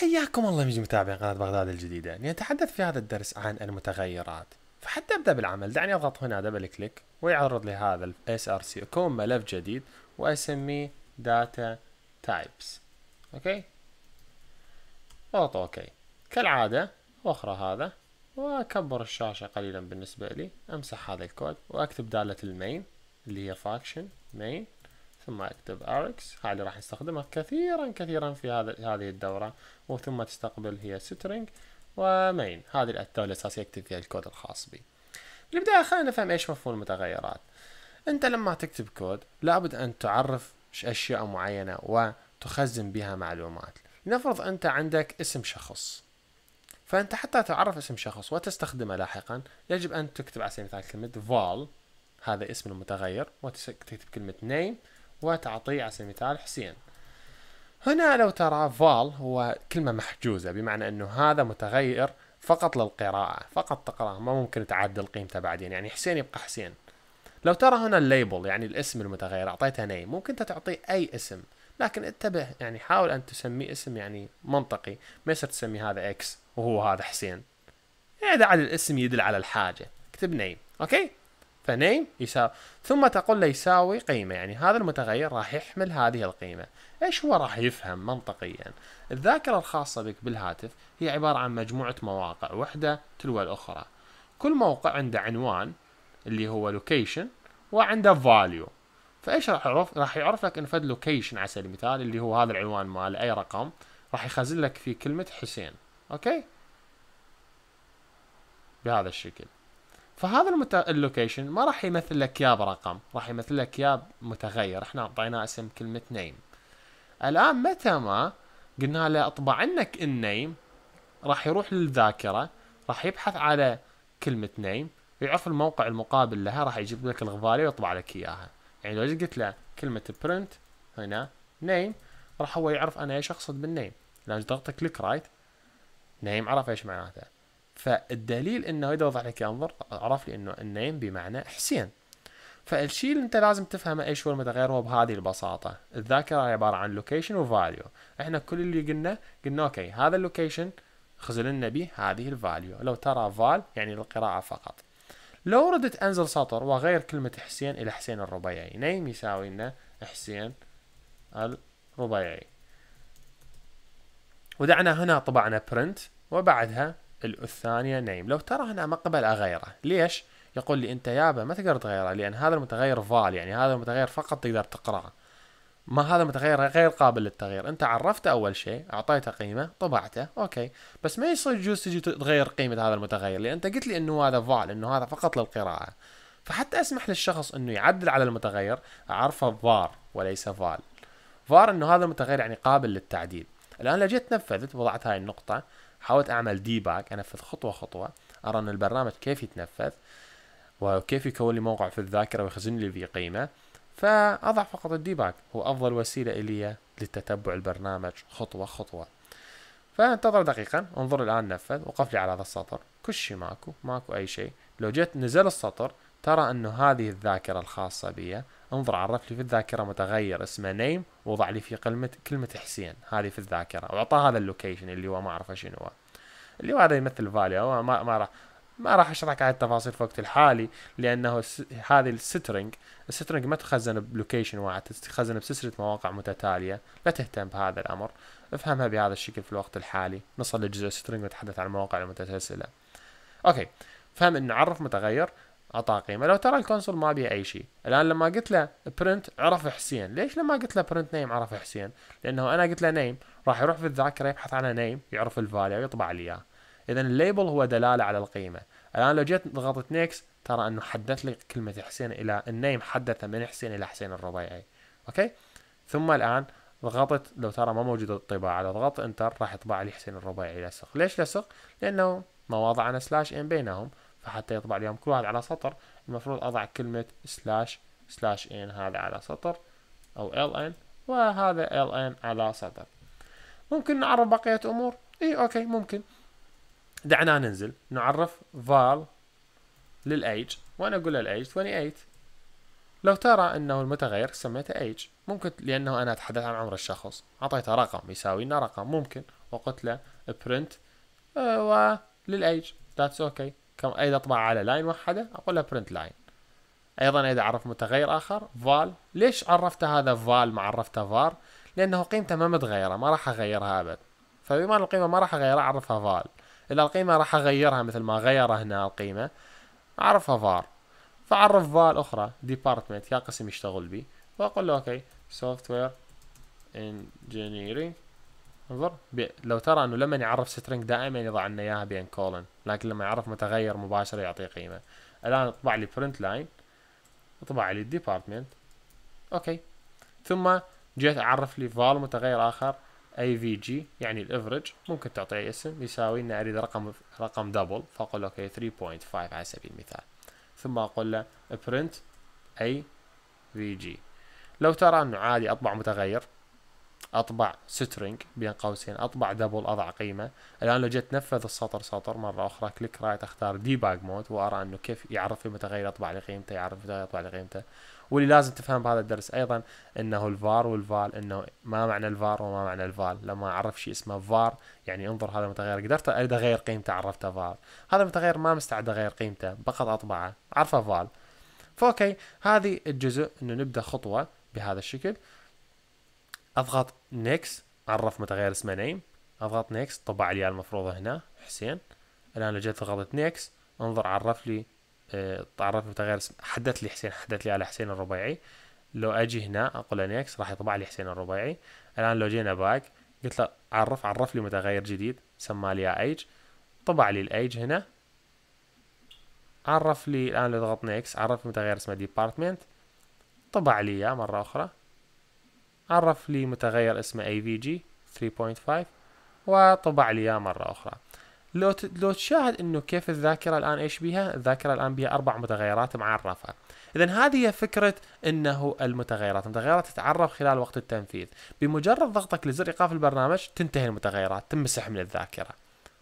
حياكم الله من متابعي قناة بغداد الجديدة لنتحدث في هذا الدرس عن المتغيرات فحتى أبدأ بالعمل دعني أضغط هنا دبل كليك ويعرض لي هذا ال SRC يكون ملف جديد وأسميه data types أوكي أضغط أوكي كالعادة أخرى هذا وأكبر الشاشة قليلا بالنسبة لي أمسح هذا الكود وأكتب دالة المين اللي هي فاكشن مين ثم اكتب args هذه راح نستخدمها كثيرا كثيرا في هذا هذه الدورة وثم تستقبل هي سترينج ومين هذه الدورة الأساسية اكتب فيها الكود الخاص بي البداية خلينا نفهم ايش مفهوم المتغيرات انت لما تكتب كود لابد ان تعرف اشياء معينة وتخزن بها معلومات لنفرض انت عندك اسم شخص فانت حتى تعرف اسم شخص وتستخدمه لاحقا يجب ان تكتب على سبيل المثال كلمة فال هذا اسم المتغير وتكتب كلمة name وتعطيه على سبيل المثال حسين هنا لو ترى فال هو كلمة محجوزة بمعنى أنه هذا متغير فقط للقراءة فقط تقرأه ما ممكن تعدل قيمته بعدين يعني حسين يبقى حسين لو ترى هنا الليبل يعني الاسم المتغير أعطيته نيم ممكن أنت تعطيه أي اسم لكن انتبه يعني حاول أن تسميه اسم يعني منطقي ما يصير تسمي هذا إكس وهو هذا حسين إذا على الاسم يدل على الحاجة اكتب نيم أوكي فنيم يساوي ثم تقول له يساوي قيمة يعني هذا المتغير راح يحمل هذه القيمة ايش هو راح يفهم منطقيا الذاكرة الخاصة بك بالهاتف هي عبارة عن مجموعة مواقع وحدة تلو الأخرى كل موقع عنده عنوان اللي هو لوكيشن وعنده فاليو فايش راح يعرف راح يعرف لك ان فد لوكيشن على سبيل المثال اللي هو هذا العنوان مال اي رقم راح يخزن لك فيه كلمة حسين اوكي بهذا الشكل فهذا المت... اللوكيشن ما راح يمثل لك اياه برقم راح يمثل لك اياه متغير احنا اعطيناه اسم كلمه نيم الان متى ما قلنا له اطبع عنك النيم راح يروح للذاكره راح يبحث على كلمه نيم ويعرف الموقع المقابل لها راح يجيب لك الغباري ويطبع لك اياها يعني لو قلت له كلمه برنت هنا نيم راح هو يعرف انا ايش اقصد بالنيم لو ضغطت كليك رايت نيم عرف ايش معناته فالدليل انه اذا لك انظر عرف لي انه النيم بمعنى حسين فالشيء اللي انت لازم تفهمه ايش هو المتغير هو بهذه البساطه الذاكره عباره عن لوكيشن وفاليو احنا كل اللي قلنا قلنا اوكي هذا اللوكيشن خزل لنا به هذه الفاليو لو ترى فال يعني للقراءه فقط لو ردت انزل سطر واغير كلمه حسين الى حسين الربيعي نيم يساوي لنا حسين الربيعي ودعنا هنا طبعنا برنت وبعدها الثانية نيم لو ترى أنا ما أغيره ليش؟ يقول لي أنت يابا ما تقدر تغيره لأن هذا المتغير فال يعني هذا المتغير فقط تقدر تقرأه ما هذا المتغير غير قابل للتغيير انت عرفته اول شيء اعطيته قيمه طبعته اوكي بس ما يصير يجوز تجي تغير قيمه هذا المتغير لان انت قلت لي انه هذا فال انه هذا فقط للقراءه فحتى اسمح للشخص انه يعدل على المتغير اعرفه فار وليس فال فار انه هذا المتغير يعني قابل للتعديل الان لو جيت نفذت وضعت هاي النقطه حاولت أعمل ديباج أنفذ خطوة خطوة أرى أن البرنامج كيف يتنفذ وكيف يكون لي موقع في الذاكرة ويخزن لي فيه قيمة فأضع فقط الديباج هو أفضل وسيلة إلي لتتبع البرنامج خطوة خطوة فانتظر دقيقا انظر الآن نفذ وقف لي على هذا السطر كل شيء ماكو ماكو أي شيء لو جيت نزل السطر ترى أنه هذه الذاكرة الخاصة بي انظر عرف لي في الذاكره متغير اسمه نيم ووضع لي فيه كلمه كلمه حسين هذه في الذاكره واعطاه هذا اللوكيشن اللي هو ما اعرفه شنو هو اللي هو هذا يمثل فاليو ما ما راح ما راح اشرح لك هذه التفاصيل في الوقت الحالي لانه هذه السترنج السترنج ما تخزن بلوكيشن واحد تخزن بسلسله مواقع متتاليه لا تهتم بهذا الامر افهمها بهذا الشكل في الوقت الحالي نصل لجزء السترنج ونتحدث عن المواقع المتسلسله اوكي فهم ان عرف متغير اعطاه قيمه لو ترى الكونسول ما بيها اي شيء الان لما قلت له برنت عرف حسين ليش لما قلت له برنت نيم عرف حسين لانه انا قلت له نيم راح يروح في الذاكره يبحث على نيم يعرف الفاليو ويطبع لي اياه اذا الليبل هو دلاله على القيمه الان لو جيت ضغطت نيكس ترى انه حدث لي كلمه حسين الى النيم حدث من حسين الى حسين الربيعي اوكي ثم الان ضغطت لو ترى ما موجودة الطباعة لو ضغطت انتر راح يطبع لي حسين الربيعي لصق ليش لصق؟ لأنه مواضعنا سلاش إن بينهم حتى يطبع اليوم كل واحد على سطر المفروض اضع كلمة سلاش سلاش ان هذا على سطر او ال ان وهذا ال ان على سطر ممكن نعرف بقية امور اي اوكي ممكن دعنا ننزل نعرف فال للايج وانا اقول له الايج 28 لو ترى انه المتغير سميته ايج ممكن لانه انا اتحدث عن عمر الشخص اعطيته رقم يساوي لنا رقم ممكن وقلت له برنت للايج ذاتس اوكي كم ايضا اطبع على لاين وحده اقول له print line ايضا اذا اعرف متغير اخر فال ليش عرفت هذا فال ما عرفته فار لانه قيمته ما متغيره ما راح اغيرها ابد فبما ان القيمه ما راح اغيرها اعرفها فال اذا القيمه راح اغيرها مثل ما غير هنا القيمه اعرفها فار فعرف فال اخرى ديبارتمنت يا قسم يشتغل بي واقول له اوكي سوفت وير انجينيرينج انظر بي... لو ترى انه لما يعرف سترينج دائما يضع لنا اياها بين كولن لكن لما يعرف متغير مباشر يعطيه قيمه الان اطبع لي برنت لاين اطبع لي الديبارتمنت اوكي ثم جيت اعرف لي فال متغير اخر اي في جي يعني الافرج ممكن تعطيه اسم يساوي ان اريد رقم رقم دبل فاقول اوكي 3.5 على سبيل المثال ثم اقول له برنت اي في جي لو ترى انه عادي اطبع متغير اطبع سترينج بين قوسين اطبع دبل اضع قيمه الان لو جيت نفذ السطر سطر مره اخرى كليك رايت اختار ديباج مود وارى انه كيف يعرف متى غير اطبع لي قيمته يعرف متى اطبع لي قيمته واللي لازم تفهم بهذا الدرس ايضا انه الفار والفال انه ما معنى الفار وما معنى الفال لما اعرف شيء اسمه فار يعني انظر هذا المتغير قدرت اريد اغير قيمته عرفته فار هذا المتغير ما مستعد اغير قيمته فقط اطبعه عرفه فال فاوكي هذه الجزء انه نبدا خطوه بهذا الشكل اضغط نيكس عرف متغير اسمه نيم اضغط نيكس طبع لي المفروض هنا حسين الان لو جيت ضغطت نيكس انظر عرف لي اه عرف متغير اسم حدث لي حسين حدث لي على حسين الربيعي لو اجي هنا اقول نيكس راح يطبع لي حسين الربيعي الان لو جينا باك قلت له عرف عرف لي متغير جديد سمى لي ايج طبع لي الايج هنا عرف لي الان لو ضغطنا اكس عرف متغير اسمه ديبارتمنت طبع لي اياه مره اخرى عرف لي متغير اسمه AVG 3.5 وطبع لي اياه مرة أخرى لو لو تشاهد انه كيف الذاكره الان ايش بيها؟ الذاكره الان بيها اربع متغيرات معرفه. اذا هذه هي فكره انه المتغيرات، المتغيرات تتعرف خلال وقت التنفيذ، بمجرد ضغطك لزر ايقاف البرنامج تنتهي المتغيرات، تمسح من الذاكره.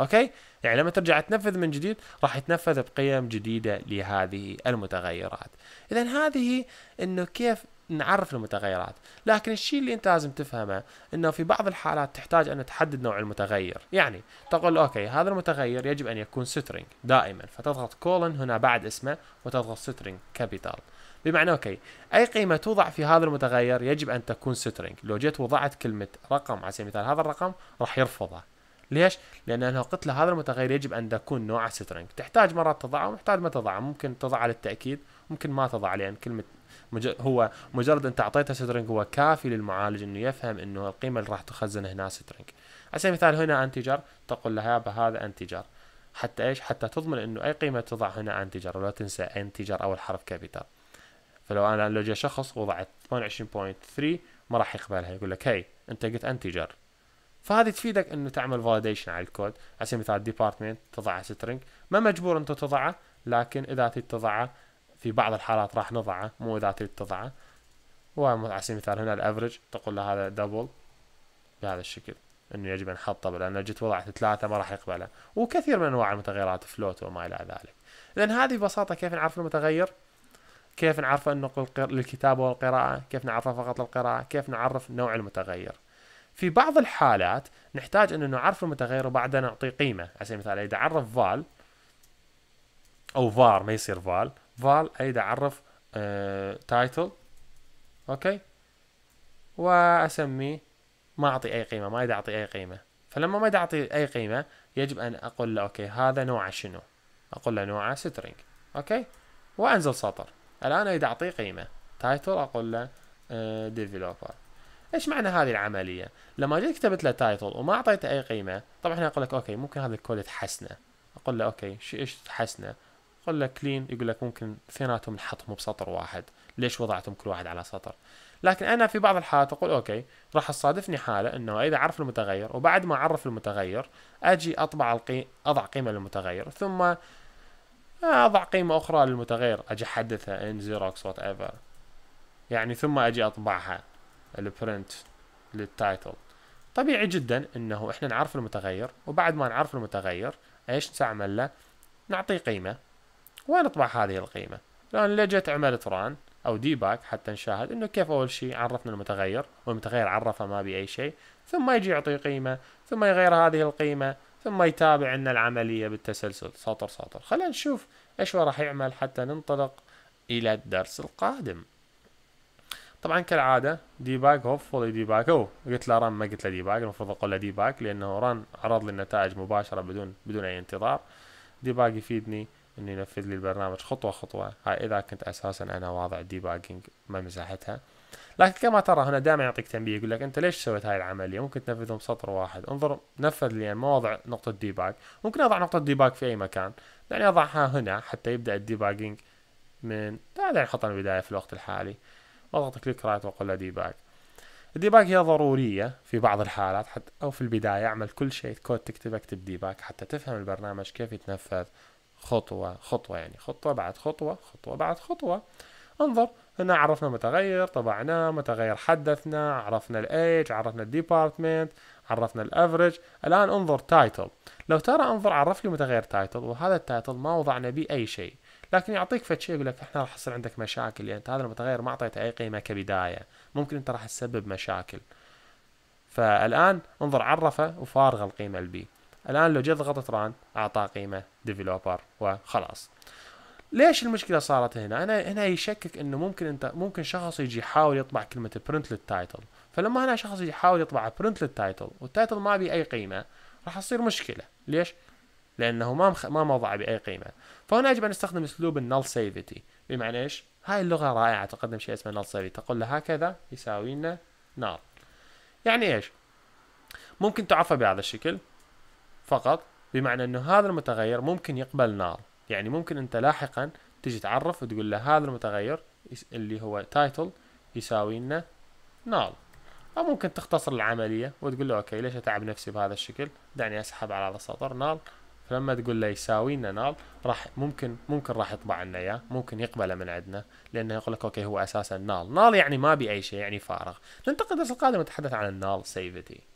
اوكي؟ يعني لما ترجع تنفذ من جديد راح يتنفذ بقيم جديده لهذه المتغيرات. اذا هذه انه كيف نعرف المتغيرات لكن الشيء اللي انت لازم تفهمه انه في بعض الحالات تحتاج ان تحدد نوع المتغير يعني تقول اوكي هذا المتغير يجب ان يكون سترينج دائما فتضغط كولن هنا بعد اسمه وتضغط سترينج كابيتال بمعنى اوكي اي قيمه توضع في هذا المتغير يجب ان تكون سترينج لو جيت وضعت كلمه رقم على سبيل المثال هذا الرقم راح يرفضه ليش؟ لان انا قلت له هذا المتغير يجب أن تكون نوعه سترينج تحتاج مرات تضعه ومحتاج ما تضعه، ممكن تضعه للتأكيد، ممكن ما تضعه لأن كلمة مج... هو مجرد انت اعطيته سترنج هو كافي للمعالج انه يفهم انه القيمه اللي راح تخزن هنا سترنج على سبيل المثال هنا انتجر تقول لها هذا انتجر حتى ايش حتى تضمن انه اي قيمه تضع هنا انتجر ولا تنسى انتجر اول حرف كابيتال فلو انا لو جاء شخص وضعت 28.3 ما راح يقبلها يقول لك هي انت قلت انتجر فهذه تفيدك انه تعمل فاليديشن على الكود على سبيل المثال ديبارتمنت تضعها سترنج ما مجبور انت تضعه لكن اذا تضعه في بعض الحالات راح نضعه مو إذا تريد تضعه وعلى سبيل المثال هنا الأفرج تقول له هذا دبل بهذا الشكل انه يجب ان نحطه لان جيت وضعت ثلاثه ما راح يقبله وكثير من انواع المتغيرات فلوت وما الى ذلك اذا هذه ببساطه كيف نعرف المتغير كيف نعرفه انه للكتابه والقراءه كيف نعرفه فقط للقراءه كيف نعرف نوع المتغير في بعض الحالات نحتاج انه نعرف المتغير وبعدها نعطيه قيمه على سبيل المثال اذا عرف فال او فار ما يصير فال فال اريد اعرف تايتل آه، اوكي واسميه ما اعطي اي قيمه ما اريد اعطي اي قيمه فلما ما اعطي اي قيمه يجب ان اقول له اوكي هذا نوعه شنو اقول له نوعه سترينج اوكي وانزل سطر الان اريد اعطيه قيمه تايتل اقول له ديفلوبر آه، ايش معنى هذه العمليه لما جيت كتبت له تايتل وما اعطيته اي قيمه طبعا هنا اقول لك اوكي ممكن هذا الكود تحسنه اقول له اوكي ايش تحسنه لك كلين يقول لك ممكن اثنيناتهم نحطهم بسطر واحد ليش وضعتهم كل واحد على سطر لكن انا في بعض الحالات اقول اوكي راح تصادفني حاله انه اذا عرف المتغير وبعد ما اعرف المتغير اجي اطبع القي... اضع قيمه للمتغير ثم اضع قيمه اخرى للمتغير اجي احدثها ان زيروكس وات ايفر يعني ثم اجي اطبعها البرنت للتايتل طبيعي جدا انه احنا نعرف المتغير وبعد ما نعرف المتغير ايش نعمل له نعطيه قيمه وين اطبع هذه القيمة الآن لجت عملت ران أو ديباك حتى نشاهد أنه كيف أول شيء عرفنا المتغير والمتغير عرفه ما بأي شيء ثم يجي يعطي قيمة ثم يغير هذه القيمة ثم يتابع إن العملية بالتسلسل سطر سطر خلينا نشوف ايش هو راح يعمل حتى ننطلق الى الدرس القادم طبعا كالعادة ديباج هوبفولي ديباج او قلت له ران ما قلت له ديباج المفروض اقول له ديباج لانه ران عرض لي النتائج مباشرة بدون بدون اي انتظار ديباج يفيدني انه ينفذ لي البرنامج خطوه خطوه هاي اذا كنت اساسا انا واضع الديباجنج ما مساحتها لكن كما ترى هنا دائما يعطيك تنبيه يقول لك انت ليش سويت هاي العمليه ممكن تنفذهم سطر واحد انظر نفذ لي ما وضع نقطه ديباج ممكن اضع نقطه ديباج في اي مكان يعني اضعها هنا حتى يبدا الديباجنج من هذا يعني من البدايه في الوقت الحالي واضغط كليك رايت واقول له ديباج الديباج هي ضرورية في بعض الحالات حتى أو في البداية أعمل كل شيء كود تكتبه اكتب ديباج حتى تفهم البرنامج كيف يتنفذ خطوة خطوة يعني خطوة بعد خطوة خطوة بعد خطوة انظر هنا عرفنا متغير طبعناه متغير حدثنا عرفنا الايج عرفنا الديبارتمنت عرفنا الافرج الان انظر تايتل لو ترى انظر عرف لي متغير تايتل وهذا التايتل ما وضعنا به اي شيء لكن يعطيك فد شيء يقول لك احنا راح يصير عندك مشاكل لان يعني انت هذا المتغير ما اعطيته اي قيمه كبدايه ممكن انت راح تسبب مشاكل فالان انظر عرفه وفارغ القيمه البي الان لو جيت ضغطت ران اعطاه قيمه ديفلوبر وخلاص ليش المشكله صارت هنا انا هنا يشكك انه ممكن انت ممكن شخص يجي يحاول يطبع كلمه برنت للتايتل فلما هنا شخص يجي يحاول يطبع برنت للتايتل والتايتل ما بي اي قيمه راح تصير مشكله ليش لانه ما مخ... ما موضع باي قيمه فهنا يجب ان نستخدم اسلوب النل سيفيتي بمعنى ايش هاي اللغه رائعه تقدم شيء اسمه نل سيفيتي تقول له هكذا يساوي لنا نار يعني ايش ممكن تعرفه بهذا الشكل فقط بمعنى انه هذا المتغير ممكن يقبل نار يعني ممكن انت لاحقا تجي تعرف وتقول له هذا المتغير اللي هو تايتل يساوي لنا نال او ممكن تختصر العملية وتقول له اوكي ليش اتعب نفسي بهذا الشكل دعني اسحب على هذا السطر نال فلما تقول له يساوي لنا نال راح ممكن ممكن راح يطبع لنا اياه ممكن يقبله من عندنا لانه يقول لك اوكي هو اساسا نال نال يعني ما بي اي شيء يعني فارغ ننتقل الدرس القادم نتحدث عن النال سيفيتي